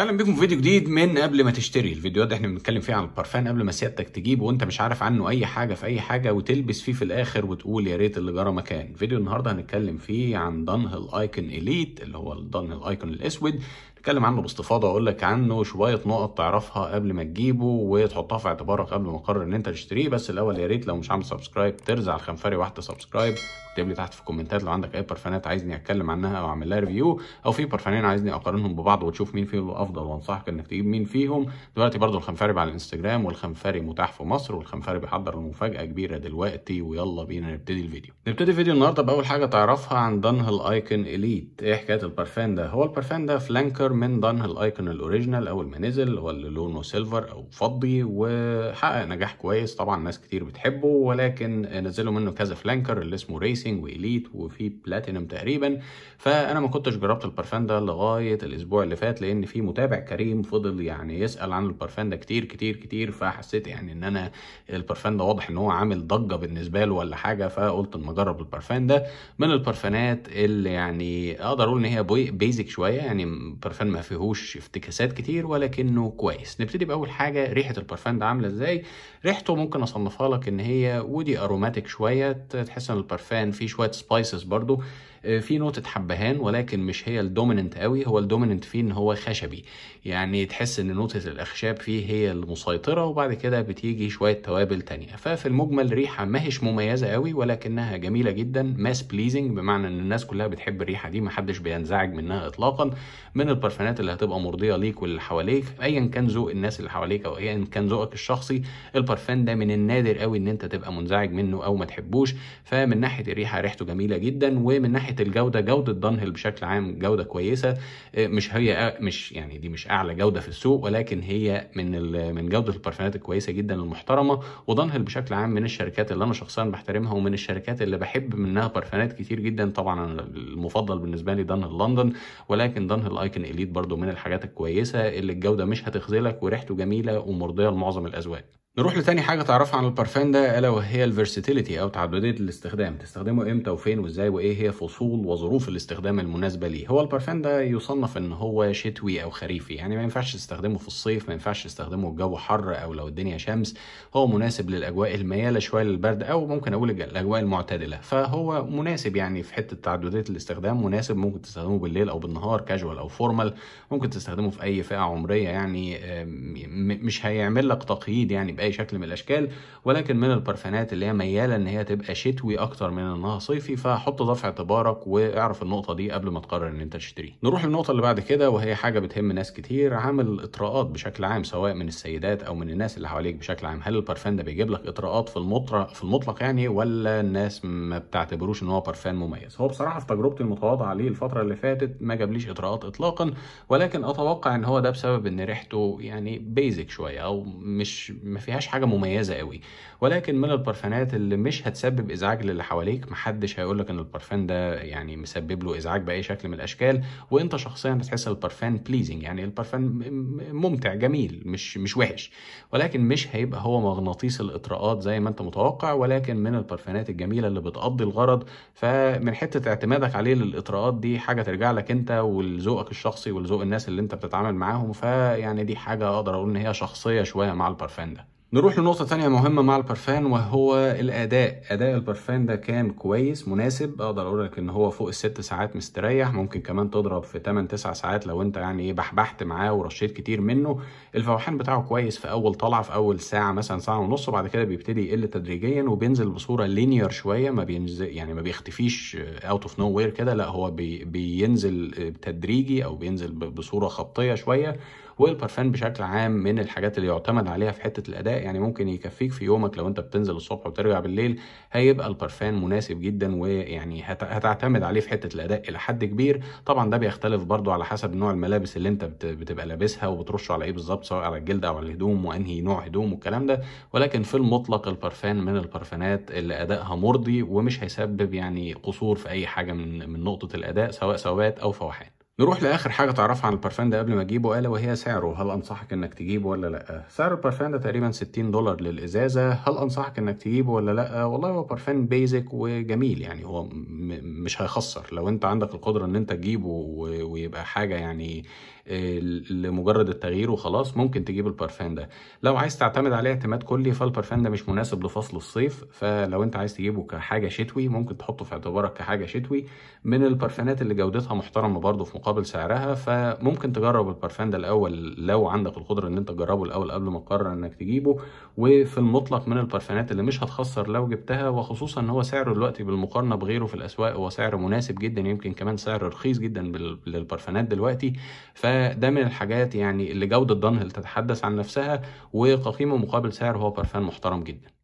اهلا بيكم في فيديو جديد من قبل ما تشتري الفيديوهات دي احنا بنتكلم فيها عن البارفان قبل ما سيادتك تجيبه وانت مش عارف عنه اي حاجه في اي حاجه وتلبس فيه في الاخر وتقول يا ريت اللي جرى مكان فيديو النهارده هنتكلم فيه عن دانهل ايكون اليت اللي هو دانهل ايكون الاسود اتكلم عنه باستفاضه واقول لك عنه شويه نقط تعرفها قبل ما تجيبه وتحطها في اعتبارك قبل ما تقرر ان انت تشتريه بس الاول يا ريت لو مش عامل سبسكرايب ترزع الخنفري واحده سبسكرايب اكتب لي تحت في الكومنتات لو عندك اي برفانات عايزني اتكلم عنها او اعمل لها ريفيو او في برفانين عايزني اقارنهم ببعض وتشوف مين فيهم افضل وانصحك انك تجيب مين فيهم دلوقتي برضو الخنفري على الانستجرام والخنفري متاح في مصر والخنفري بيحضر المفاجاه كبيره دلوقتي ويلا بينا نبتدي الفيديو نبتدي فيديو النهارده باول حاجه تعرفها عن دانهل ايكون اليت ايه حكايه البرفان ده هو البرفان ده فلانكر اكتر من دان الايكون الاوريجينال اول ما نزل هو اللي لونه سيلفر او فضي وحقق نجاح كويس طبعا ناس كتير بتحبه ولكن نزلوا منه كذا فلانكر اللي اسمه ريسنج واليت وفي بلاتينم تقريبا فانا ما كنتش جربت البرفان ده لغايه الاسبوع اللي فات لان في متابع كريم فضل يعني يسال عن البرفان ده كتير كتير كتير فحسيت يعني ان انا البرفان ده واضح ان هو عامل ضجه بالنسبه له ولا حاجه فقلت اما اجرب البرفان ده من البرفانات اللي يعني اقدر اقول ان هي بيزك شويه يعني البرفان ما فيهوش افتكاسات كتير ولكنه كويس نبتدي باول حاجه ريحه البرفان ده عامله ازاي ريحته ممكن اصنفها لك ان هي ودي اروماتيك شويه تحس ان البرفان فيه شويه سبايسز برضو آه، في نوتة حبهان ولكن مش هي الدوميننت قوي هو الدوميننت فيه ان هو خشبي يعني تحس ان نوتة الاخشاب فيه هي المسيطرة وبعد كده بتيجي شوية توابل تانية ففي المجمل ريحة ما هيش مميزة قوي ولكنها جميلة جدا ماس بليزنج بمعنى ان الناس كلها بتحب الريحة دي محدش بينزعج منها اطلاقا من البرفان البارفانات اللي هتبقى مرضيه ليك واللي حواليك ايا كان ذوق الناس اللي حواليك او ايا كان ذوقك الشخصي البارفان ده من النادر قوي ان انت تبقى منزعج منه او ما تحبوش فمن ناحيه الريحه ريحته جميله جدا ومن ناحيه الجوده جوده دانهل بشكل عام جوده كويسه آه، مش هي آه، مش يعني دي مش اعلى جوده في السوق ولكن هي من من جوده البارفانات الكويسه جدا المحترمه ودانهل بشكل عام من الشركات اللي انا شخصيا بحترمها ومن الشركات اللي بحب منها بارفانات كتير جدا طبعا المفضل بالنسبه لي دانهل لندن ولكن دانهل ايكن جديد برضو من الحاجات الكويسه اللي الجوده مش هتخذلك وريحته جميله ومرضيه لمعظم الاذواق نروح لتاني حاجة تعرفها عن البارفان ده ألا وهي الفيرسيتيليتي أو تعددية الاستخدام، تستخدمه إمتى وفين وإزاي وإيه هي فصول وظروف الاستخدام المناسبة ليه، هو البارفان ده يصنف إن هو شتوي أو خريفي، يعني ما ينفعش تستخدمه في الصيف، ما ينفعش تستخدمه الجو حر أو لو الدنيا شمس، هو مناسب للأجواء الميالة شوية للبرد أو ممكن أقول الأجواء المعتدلة، فهو مناسب يعني في حتة تعددية الاستخدام، مناسب ممكن تستخدمه بالليل أو بالنهار كاجوال أو فورمال، ممكن تستخدمه في أي فئة عمرية يعني مش هيعمل لك تقييد يعني باي شكل من الاشكال ولكن من البرفانات اللي هي مياله ان هي تبقى شتوي اكتر من انها صيفي فحط ده في اعتبارك واعرف النقطه دي قبل ما تقرر ان انت تشتريه نروح للنقطه اللي بعد كده وهي حاجه بتهم ناس كتير عامل الاطراءات بشكل عام سواء من السيدات او من الناس اللي حواليك بشكل عام هل البرفان ده بيجيب لك اطراءات في المطلق في المطلق يعني ولا الناس ما بتعتبروش ان هو برفان مميز هو بصراحه في تجربتي المتواضعه ليه الفتره اللي فاتت ما جابليش اطراءات اطلاقا ولكن اتوقع ان هو ده بسبب ان ريحته يعني بيزك شويه او مش ما فيهاش حاجه مميزه قوي ولكن من البرفانات اللي مش هتسبب ازعاج للي حواليك محدش هيقول لك ان البرفان ده يعني مسبب له ازعاج باي شكل من الاشكال وانت شخصيا هتحس البرفان بليزنج يعني البرفان ممتع جميل مش مش وحش ولكن مش هيبقى هو مغناطيس الاطراءات زي ما انت متوقع ولكن من البرفانات الجميله اللي بتقضي الغرض فمن حته اعتمادك عليه للاطراءات دي حاجه ترجع لك انت ولذوقك الشخصي ولذوق الناس اللي انت بتتعامل معاهم فيعني دي حاجه اقدر اقول ان هي شخصيه شويه مع البرفان ده نروح لنقطة تانية مهمة مع البرفان وهو الأداء، أداء البرفان ده كان كويس مناسب أقدر أقول لك إن هو فوق الست ساعات مستريح ممكن كمان تضرب في 8 تسع ساعات لو أنت يعني إيه بحبحت معاه ورشيت كتير منه، الفوحان بتاعه كويس في أول طلعة في أول ساعة مثلا ساعة ونص وبعد كده بيبتدي يقل تدريجيا وبينزل بصورة لينير شوية ما بينزل يعني ما بيختفيش أوت أوف نو وير كده لا هو بي بينزل تدريجي أو بينزل بصورة خطية شوية والبرفان بشكل عام من الحاجات اللي يعتمد عليها في حته الاداء يعني ممكن يكفيك في يومك لو انت بتنزل الصبح وترجع بالليل هيبقى البرفان مناسب جدا ويعني هتعتمد عليه في حته الاداء الى حد كبير طبعا ده بيختلف برضو على حسب نوع الملابس اللي انت بتبقى لابسها وبترشه على ايه بالظبط سواء على الجلد او على الهدوم وانهي نوع هدوم والكلام ده ولكن في المطلق البرفان من البرفانات اللي ادائها مرضي ومش هيسبب يعني قصور في اي حاجه من من نقطه الاداء سواء ثوابات او فواحات نروح لاخر حاجه تعرفها عن البارفان ده قبل ما اجيبه الا وهي سعره هل انصحك انك تجيبه ولا لا سعر البارفان ده تقريبا 60 دولار للازازه هل انصحك انك تجيبه ولا لا والله هو بارفان بيزك وجميل يعني هو مش هيخسر لو انت عندك القدره ان انت تجيبه ويبقى حاجه يعني آه، لمجرد التغيير وخلاص ممكن تجيب البارفان ده لو عايز تعتمد عليه اعتماد كلي فالبارفان ده مش مناسب لفصل الصيف فلو انت عايز تجيبه كحاجه شتوي ممكن تحطه في اعتبارك كحاجه شتوي من البارفانات اللي جودتها محترمه برضه في مقابل مقابل سعرها فممكن تجرب البرفان ده الاول لو عندك القدره ان انت تجربه الاول قبل ما تقرر انك تجيبه وفي المطلق من البرفانات اللي مش هتخسر لو جبتها وخصوصا ان هو سعره دلوقتي بالمقارنه بغيره في الاسواق هو سعر مناسب جدا يمكن كمان سعر رخيص جدا للبرفانات دلوقتي فده من الحاجات يعني اللي جوده دانهل تتحدث عن نفسها وقيمه مقابل سعر هو برفان محترم جدا